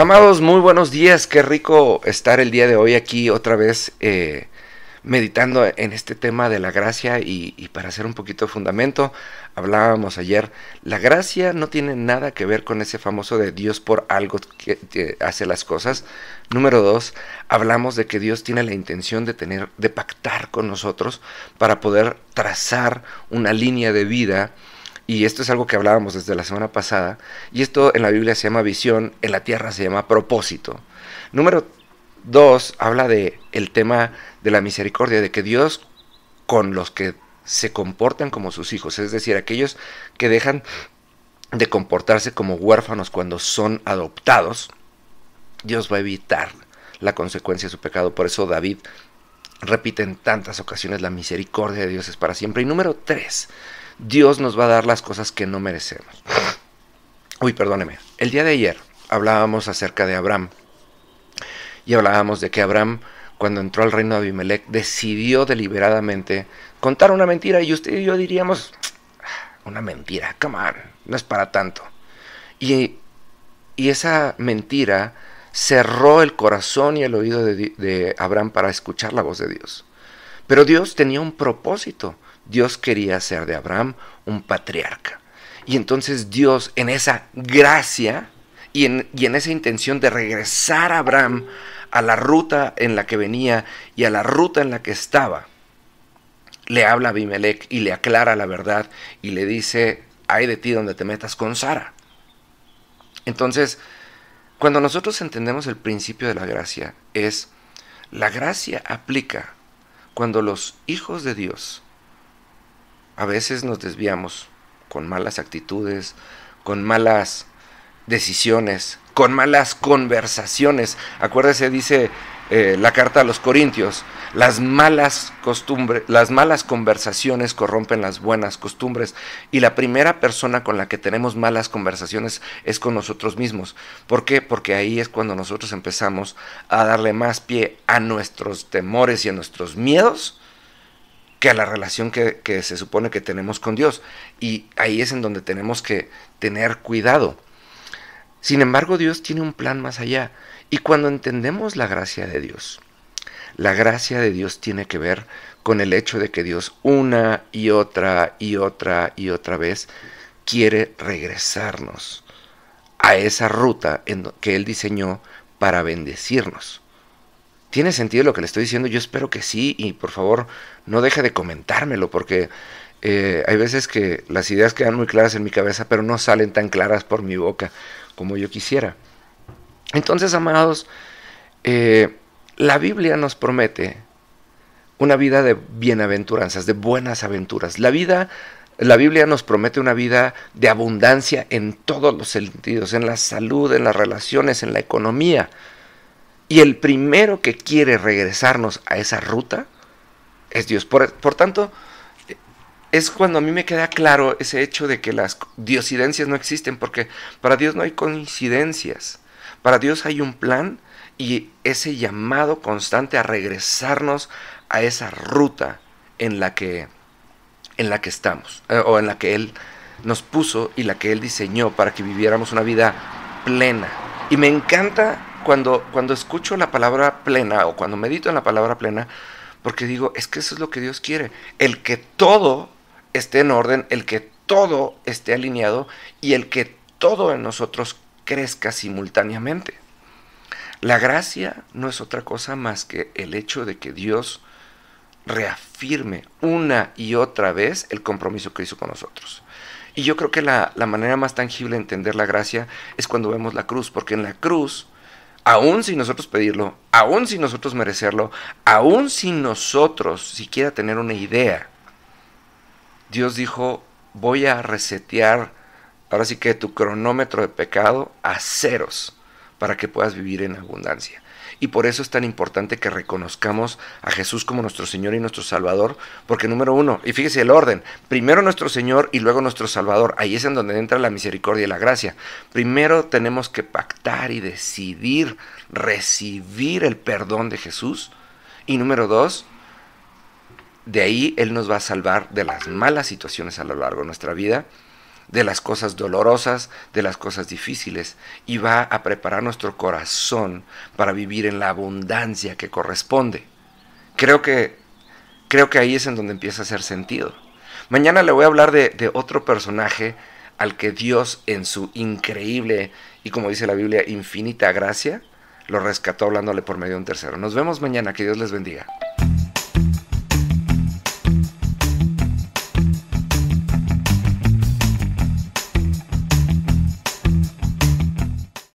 Amados, muy buenos días, qué rico estar el día de hoy aquí otra vez eh, meditando en este tema de la gracia y, para hacer un poquito de fundamento, hablábamos ayer, la gracia no tiene nada que ver con ese famoso de Dios por algo que, hace las cosas. Número dos, hablamos de que Dios tiene la intención de tener, de pactar con nosotros para poder trazar una línea de vida y esto es algo que hablábamos desde la semana pasada, y esto en la Biblia se llama visión, en la tierra se llama propósito. Número dos, habla de el tema de la misericordia, de que Dios con los que se comportan como sus hijos, es decir, aquellos que dejan de comportarse como huérfanos cuando son adoptados, Dios va a evitar la consecuencia de su pecado. Por eso David repite en tantas ocasiones la misericordia de Dios es para siempre. Y número tres, Dios nos va a dar las cosas que no merecemos. Uy, perdóneme. El día de ayer hablábamos acerca de Abraham. Y hablábamos de que Abraham, cuando entró al reino de Abimelech, decidió deliberadamente contar una mentira. Y usted y yo diríamos, ah, una mentira, come on, no es para tanto. Y, esa mentira cerró el corazón y el oído de, de Abraham para escuchar la voz de Dios. Pero Dios tenía un propósito Dios quería hacer de Abraham un patriarca. Y entonces Dios en esa gracia y en, y en esa intención de regresar a Abraham a la ruta en la que venía y a la ruta en la que estaba, le habla a Abimelech y le aclara la verdad y le dice, hay de ti donde te metas con Sara. Entonces, cuando nosotros entendemos el principio de la gracia, es la gracia aplica cuando los hijos de Dios a veces nos desviamos con malas actitudes, con malas decisiones, con malas conversaciones. Acuérdese, dice eh, la carta a los Corintios, las malas costumbres, las malas conversaciones corrompen las buenas costumbres. Y la primera persona con la que tenemos malas conversaciones es con nosotros mismos. ¿Por qué? Porque ahí es cuando nosotros empezamos a darle más pie a nuestros temores y a nuestros miedos que a la relación que, se supone que tenemos con Dios. Y ahí es en donde tenemos que tener cuidado. Sin embargo, Dios tiene un plan más allá. Y cuando entendemos la gracia de Dios, la gracia de Dios tiene que ver con el hecho de que Dios una y otra y otra y otra vez quiere regresarnos a esa ruta que Él diseñó para bendecirnos. ¿Tiene sentido lo que le estoy diciendo? Yo espero que sí y por favor no deje de comentármelo porque eh, hay veces que las ideas quedan muy claras en mi cabeza pero no salen tan claras por mi boca como yo quisiera. Entonces, amados, eh, la Biblia nos promete una vida de bienaventuranzas, de buenas aventuras. La vida la Biblia nos promete una vida de abundancia en todos los sentidos, en la salud, en las relaciones, en la economía. Y el primero que quiere regresarnos a esa ruta es Dios. Por, tanto, es cuando a mí me queda claro ese hecho de que las diosidencias no existen, porque para Dios no hay coincidencias. Para Dios hay un plan y ese llamado constante a regresarnos a esa ruta en la que, en la que estamos, eh, o en la que Él nos puso y la que Él diseñó para que viviéramos una vida plena. Y me encanta cuando, escucho la palabra plena o cuando medito en la palabra plena, porque digo, es que eso es lo que Dios quiere, el que todo esté en orden, el que todo esté alineado y el que todo en nosotros crezca simultáneamente. La gracia no es otra cosa más que el hecho de que Dios reafirme una y otra vez el compromiso que hizo con nosotros. Y yo creo que la, la, manera más tangible de entender la gracia es cuando vemos la cruz, porque en la cruz aún sin nosotros pedirlo, aún sin nosotros merecerlo, aún sin nosotros siquiera tener una idea. Dios dijo, voy a resetear ahora sí que tu cronómetro de pecado a ceros para que puedas vivir en abundancia y por eso es tan importante que reconozcamos a Jesús como nuestro Señor y nuestro Salvador, porque número uno, y fíjese el orden, primero nuestro Señor y luego nuestro Salvador, ahí es en donde entra la misericordia y la gracia. Primero tenemos que pactar y decidir recibir el perdón de Jesús, y número dos, de ahí Él nos va a salvar de las malas situaciones a lo largo de nuestra vida de las cosas dolorosas, de las cosas difíciles, y va a preparar nuestro corazón para vivir en la abundancia que corresponde. Creo que, creo que ahí es en donde empieza a hacer sentido. Mañana le voy a hablar de, de otro personaje al que Dios en su increíble y como dice la Biblia, infinita gracia, lo rescató hablándole por medio de un tercero. Nos vemos mañana, que Dios les bendiga.